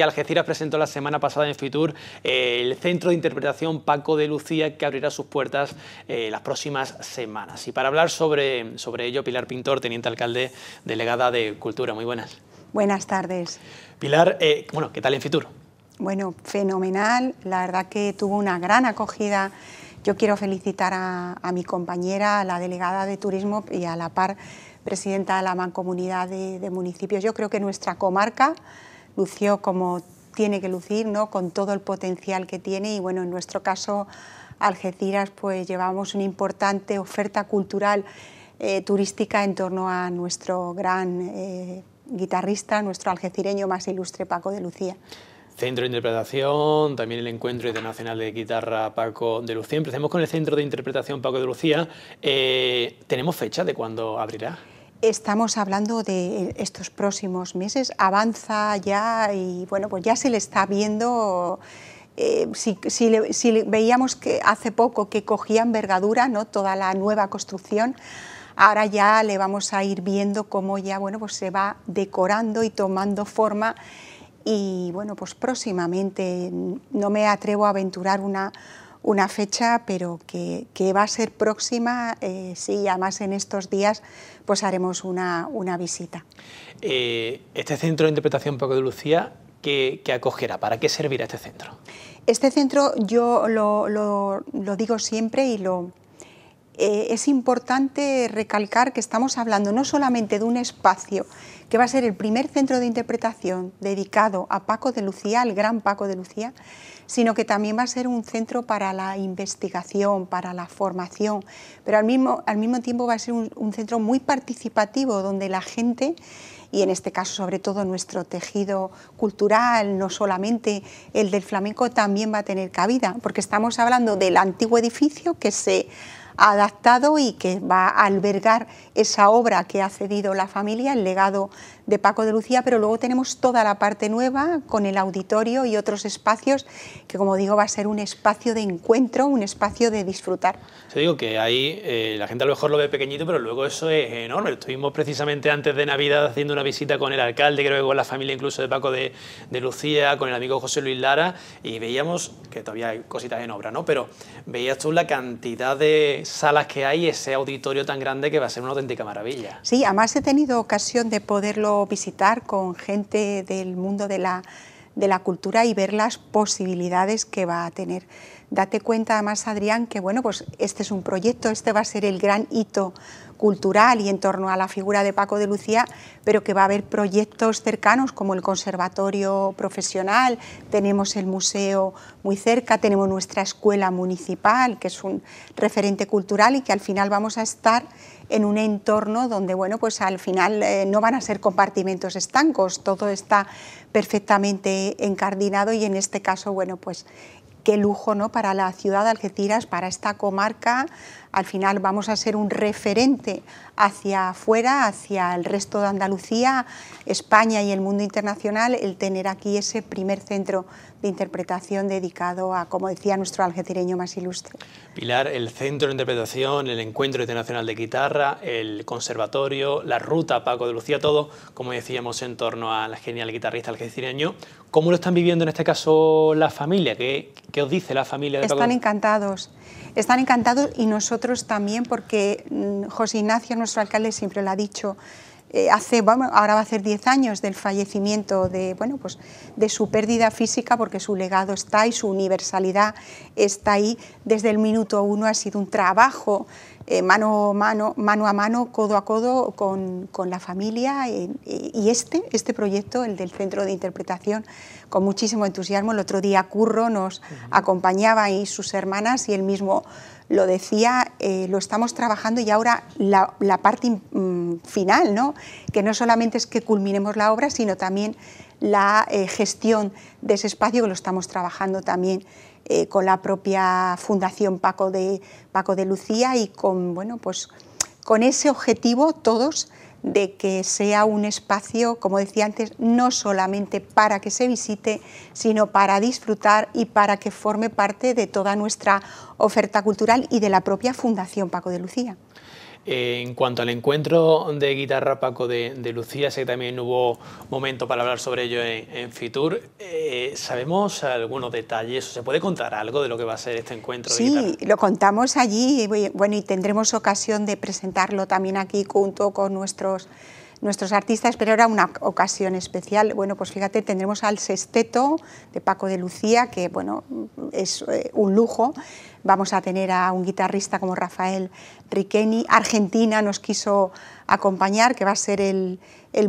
Algeciras presentó la semana pasada en Fitur eh, el Centro de Interpretación Paco de Lucía que abrirá sus puertas eh, las próximas semanas. Y para hablar sobre, sobre ello, Pilar Pintor, teniente alcalde, delegada de Cultura. Muy buenas. Buenas tardes. Pilar, eh, bueno, ¿qué tal en Fitur? Bueno, fenomenal. La verdad que tuvo una gran acogida. Yo quiero felicitar a, mi compañera, a la delegada de Turismo y a la par presidenta de la Mancomunidad de Municipios. Yo creo que nuestra comarca lució como tiene que lucir, ¿no? con todo el potencial que tiene y bueno, en nuestro caso Algeciras pues llevamos una importante oferta cultural eh, turística en torno a nuestro gran eh, guitarrista, nuestro algecireño más ilustre Paco de Lucía. Centro de Interpretación, también el Encuentro Internacional de Guitarra Paco de Lucía. Empecemos con el Centro de Interpretación Paco de Lucía. Eh, ¿Tenemos fecha de cuándo abrirá? Estamos hablando de estos próximos meses, avanza ya y bueno, pues ya se le está viendo, eh, si, veíamos que hace poco que cogía envergadura ¿no? toda la nueva construcción, ahora ya le vamos a ir viendo cómo ya bueno, pues se va decorando y tomando forma y bueno, pues próximamente, no me atrevo a aventurar una una fecha, pero que, que va a ser próxima, ...si eh, sí, además en estos días pues haremos una, una visita. Eh, este centro de interpretación Paco de Lucía, ¿qué, acogerá? ¿Para qué servirá este centro? Este centro yo lo, lo digo siempre y lo, eh, es importante recalcar que estamos hablando no solamente de un espacio que va a ser el primer centro de interpretación dedicado a Paco de Lucía, el gran Paco de Lucía, sino que también va a ser un centro para la investigación, para la formación, pero al mismo, al mismo tiempo va a ser un centro muy participativo donde la gente y en este caso sobre todo nuestro tejido cultural, no solamente el del flamenco, también va a tener cabida, porque estamos hablando del antiguo edificio que se adaptado y que va a albergar esa obra que ha cedido la familia, el legado de Paco de Lucía, pero luego tenemos toda la parte nueva con el auditorio y otros espacios que, como digo, va a ser un espacio de encuentro, un espacio de disfrutar. Yo digo que ahí eh, la gente a lo mejor lo ve pequeñito, pero luego eso es enorme. Estuvimos precisamente antes de Navidad haciendo una visita con el alcalde, creo que con la familia incluso de Paco de, de Lucía, con el amigo José Luis Lara, y veíamos que todavía hay cositas en obra, ¿no? Pero veías tú la cantidad de salas que hay, ese auditorio tan grande que va a ser una auténtica maravilla. Sí, además he tenido ocasión de poderlo visitar con gente del mundo de la, de la cultura y ver las posibilidades que va a tener. Date cuenta además, Adrián, que bueno, pues este es un proyecto, este va a ser el gran hito cultural y en torno a la figura de Paco de Lucía, pero que va a haber proyectos cercanos como el Conservatorio Profesional, tenemos el museo muy cerca, tenemos nuestra escuela municipal, que es un referente cultural y que al final vamos a estar en un entorno donde, bueno, pues al final eh, no van a ser compartimentos estancos, todo está perfectamente encardinado y en este caso, bueno, pues qué lujo ¿no? para la ciudad de Algeciras, para esta comarca, al final vamos a ser un referente hacia afuera, hacia el resto de Andalucía, España y el mundo internacional, el tener aquí ese primer centro de interpretación dedicado a, como decía nuestro algecireño más ilustre. Pilar, el centro de interpretación, el Encuentro Internacional de Guitarra, el conservatorio, la ruta Paco de Lucía, todo, como decíamos, en torno a... ...la genial guitarrista algecireño. ¿Cómo lo están viviendo en este caso la familia? ¿Qué, os dice la familia de Paco? Están encantados, están encantados y nosotros también, porque mm, José Ignacio, nuestro alcalde, siempre lo ha dicho, eh, hace, bueno, ahora va a hacer 10 años del fallecimiento de, bueno, pues de su pérdida física, porque su legado está y su universalidad está ahí. Desde el minuto uno ha sido un trabajo eh, mano, mano, mano a mano, codo a codo con, la familia y este, este proyecto, el del Centro de Interpretación, con muchísimo entusiasmo. El otro día Curro nos acompañaba y sus hermanas y él mismo lo decía, eh, lo estamos trabajando y ahora la, parte mm, final, ¿no? que no solamente es que culminemos la obra, sino también la eh, gestión de ese espacio que lo estamos trabajando también eh, con la propia Fundación Paco de, Paco de Lucía y con, bueno, pues, con ese objetivo todos de que sea un espacio, como decía antes, no solamente para que se visite, sino para disfrutar y para que forme parte de toda nuestra oferta cultural y de la propia Fundación Paco de Lucía. Eh, en cuanto al encuentro de guitarra Paco de, Lucía, sé que también hubo momento para hablar sobre ello en, Fitur. Eh, ¿Sabemos algunos detalles? ¿Se puede contar algo de lo que va a ser este encuentro? Sí, lo contamos allí bueno, y tendremos ocasión de presentarlo también aquí junto con nuestros nuestros artistas, pero era una ocasión especial. Bueno, pues fíjate, tendremos al sexteto de Paco de Lucía, que bueno, es eh, un lujo. Vamos a tener a un guitarrista como Rafael Riqueni. Argentina nos quiso acompañar, que va a ser el,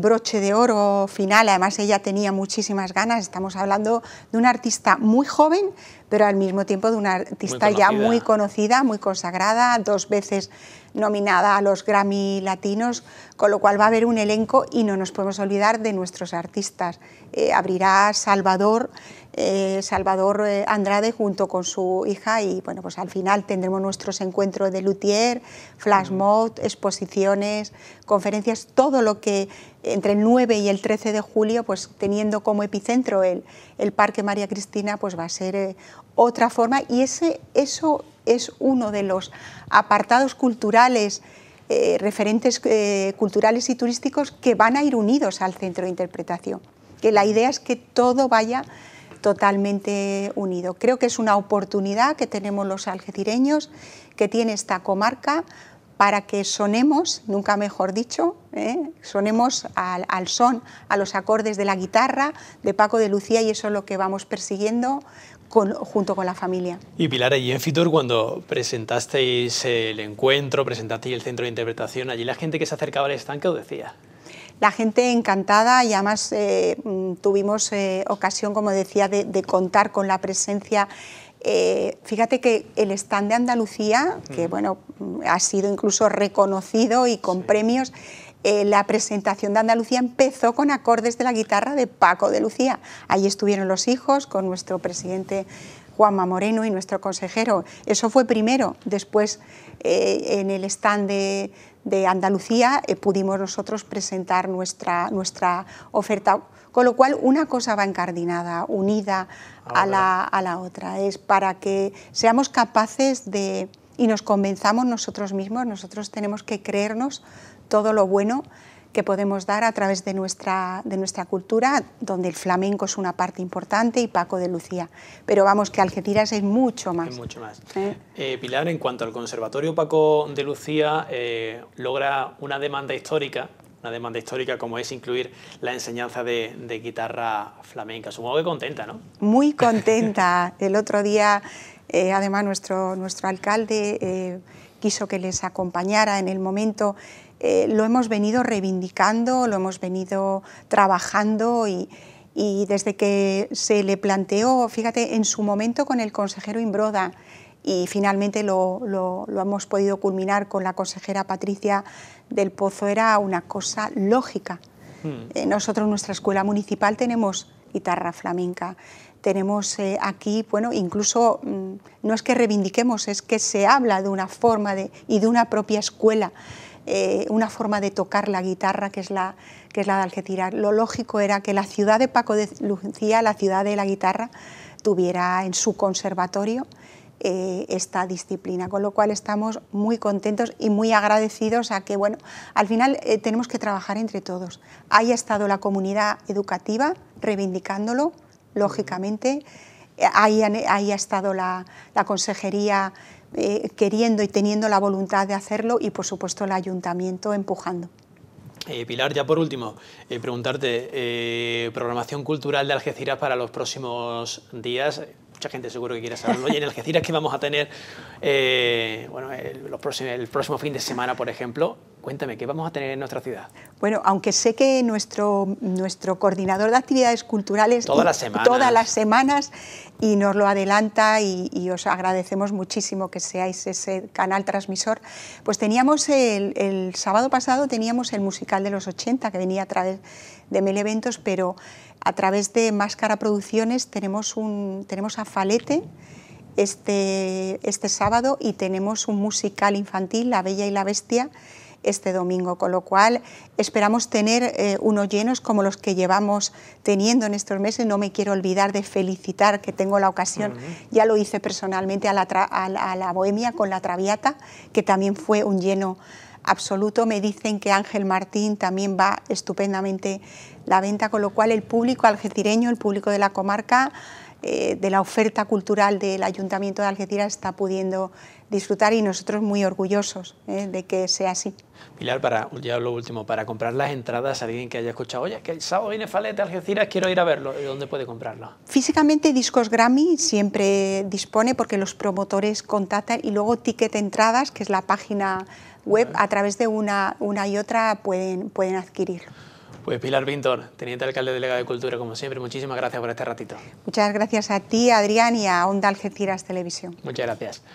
broche de oro final. Además, ella tenía muchísimas ganas. Estamos hablando de una artista muy joven, pero al mismo tiempo de una artista ya muy conocida, muy consagrada, dos veces nominada a los Grammy Latinos, con lo cual va a haber un elenco y no nos podemos olvidar de nuestros artistas. Eh, abrirá Salvador, eh, Salvador eh, Andrade junto con su hija y bueno, pues al final tendremos nuestros encuentros de luthier, flash mm. mob, exposiciones, conferencias, todo lo que entre el 9 y el 13 de julio, pues teniendo como epicentro el, el Parque María Cristina, pues va a ser otra forma y ese, eso es uno de los apartados culturales, eh, referentes eh, culturales y turísticos que van a ir unidos al centro de interpretación. Que la idea es que todo vaya totalmente unido. Creo que es una oportunidad que tenemos los algecireños, que tiene esta comarca, para que sonemos, nunca mejor dicho, ¿eh? sonemos al, son, a los acordes de la guitarra de Paco de Lucía y eso es lo que vamos persiguiendo junto con la familia. Y Pilar, allí en Fitur, cuando presentasteis el encuentro, presentasteis el centro de interpretación, allí la gente que se acercaba al stand, ¿qué os decía. La gente encantada y además eh, mm, tuvimos eh, ocasión, como decía, de, contar con la presencia eh, fíjate que el stand de Andalucía, que bueno, mm, ha sido incluso reconocido y con premios, eh, la presentación de Andalucía empezó con acordes de la guitarra de Paco de Lucía. Ahí estuvieron los hijos con nuestro presidente Juanma Moreno y nuestro consejero. Eso fue primero. Después, eh, en el stand de, Andalucía, eh, pudimos nosotros presentar nuestra, nuestra oferta. Con lo cual, una cosa va encardinada, unida a la, a la otra. Es para que seamos capaces de, y nos convenzamos nosotros mismos, nosotros tenemos que creernos todo lo bueno que podemos dar a través de nuestra, de nuestra cultura, donde el flamenco es una parte importante y Paco de Lucía. Pero vamos, que Algeciras es mucho más. mucho más. ¿Eh? Eh, Pilar, en cuanto al Conservatorio Paco de Lucía, eh, logra una demanda histórica, una demanda histórica como es incluir la enseñanza de, guitarra flamenca. Supongo que contenta, ¿no? Muy contenta. el otro día, además, nuestro, nuestro alcalde quiso que les acompañara en el momento eh, lo hemos venido reivindicando, lo hemos venido trabajando y, desde que se le planteó, fíjate, en su momento con el consejero Imbroda y finalmente lo, hemos podido culminar con la consejera Patricia del Pozo, era una cosa lógica. Hmm. Eh, nosotros en nuestra escuela municipal tenemos guitarra flamenca, tenemos eh, aquí, bueno, incluso mm, no es que reivindiquemos, es que se habla de una forma y de una propia escuela. Eh, una forma de tocar la guitarra que es la, que es la de Algeciras. Lo lógico era que la ciudad de Paco de Lucía, la ciudad de la guitarra, tuviera en su conservatorio eh, esta disciplina, con lo cual estamos muy contentos y muy agradecidos a que, bueno, al final eh, tenemos que trabajar entre todos. Haya estado la comunidad educativa reivindicándolo, lógicamente, haya, ha estado la, la consejería eh, queriendo y teniendo la voluntad de hacerlo y por supuesto el ayuntamiento empujando. Eh, Pilar, ya por último, eh, preguntarte, programación cultural de Algeciras para los próximos días, mucha gente seguro que quiere saberlo. Y en Algeciras que vamos a tener eh, bueno, el, el próximo fin de semana, por ejemplo, cuéntame, ¿qué vamos a tener en nuestra ciudad? Bueno, aunque sé que nuestro, nuestro coordinador de actividades culturales... Todas las semanas. Todas las semanas, y nos lo adelanta y, os agradecemos muchísimo que seáis ese canal transmisor, pues teníamos el, el sábado pasado teníamos el musical de los 80 que venía a través de Mel Eventos, pero a través de Máscara Producciones tenemos, un, tenemos a Falete este, este sábado y tenemos un musical infantil, La Bella y la Bestia, este domingo, con lo cual esperamos tener eh, unos llenos como los que llevamos teniendo en estos meses. No me quiero olvidar de felicitar que tengo la ocasión, ya lo hice personalmente a la Bohemia con la Traviata, que también fue un lleno absoluto. Me dicen que Ángel Martín también va estupendamente la venta, con lo cual el público algecireño, el público de la comarca, eh, de la oferta cultural del Ayuntamiento de Algeciras está pudiendo disfrutar y nosotros muy orgullosos eh, de que sea así. Pilar, para, ya lo último, para comprar las entradas, alguien que haya escuchado, oye, que el sábado viene Falete Algeciras, quiero ir a verlo, ¿dónde puede comprarlo? Físicamente Discos Grammy siempre dispone porque los promotores contactan y luego Ticket Entradas, que es la página web, a través de una, una y otra pueden, pueden adquirirlo. Pues Pilar Pintor, teniente alcalde delegado de Cultura, como siempre, muchísimas gracias por este ratito. Muchas gracias a ti, Adrián, y a Onda Algeciras Televisión. Muchas gracias.